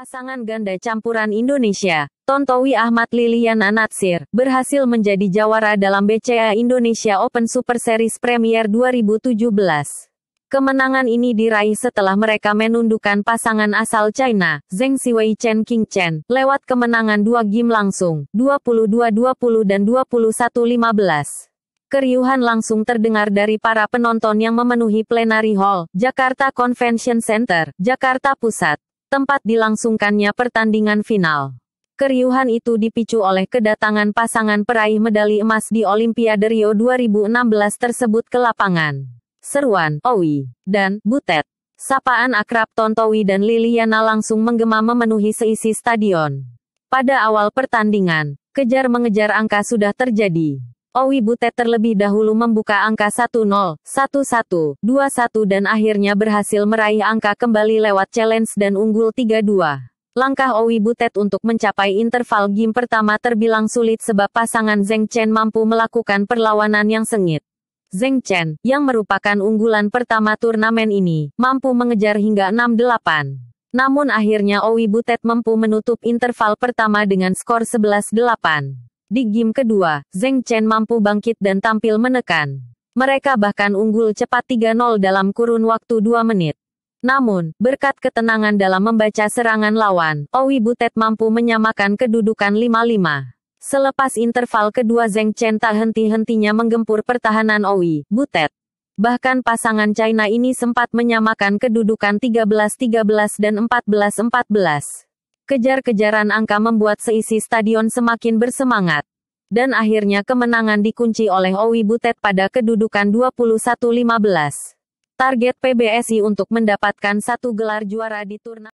Pasangan ganda campuran Indonesia, Tontowi Ahmad Liliana Natsir, berhasil menjadi jawara dalam BCA Indonesia Open Super Series Premier 2017. Kemenangan ini diraih setelah mereka menundukkan pasangan asal China, Zheng Siwei Chen King Chen, lewat kemenangan dua game langsung, 22-20 dan 21-15. Keriuhan langsung terdengar dari para penonton yang memenuhi plenary hall, Jakarta Convention Center, Jakarta Pusat tempat dilangsungkannya pertandingan final. Keriuhan itu dipicu oleh kedatangan pasangan peraih medali emas di Olimpiade Rio 2016 tersebut ke lapangan. Seruan Owi, dan Butet. Sapaan akrab Tontowi dan Liliana langsung menggema memenuhi seisi stadion. Pada awal pertandingan, kejar-mengejar angka sudah terjadi. Owi oh, Butet terlebih dahulu membuka angka 1-0, 1 dan akhirnya berhasil meraih angka kembali lewat challenge dan unggul 3-2. Langkah Owi oh, Butet untuk mencapai interval game pertama terbilang sulit sebab pasangan Zeng Chen mampu melakukan perlawanan yang sengit. Zeng Chen, yang merupakan unggulan pertama turnamen ini, mampu mengejar hingga 6-8. Namun akhirnya Owi oh, Butet mampu menutup interval pertama dengan skor 11-8. Di game kedua, Zheng Chen mampu bangkit dan tampil menekan. Mereka bahkan unggul cepat 3-0 dalam kurun waktu 2 menit. Namun, berkat ketenangan dalam membaca serangan lawan, Owi Butet mampu menyamakan kedudukan 5-5. Selepas interval kedua Zeng Chen tak henti-hentinya menggempur pertahanan Owi, Butet. Bahkan pasangan China ini sempat menyamakan kedudukan 13-13 dan 14-14. Kejar-kejaran angka membuat seisi stadion semakin bersemangat. Dan akhirnya kemenangan dikunci oleh Owi Butet pada kedudukan 21-15. Target PBSI untuk mendapatkan satu gelar juara di turnamen.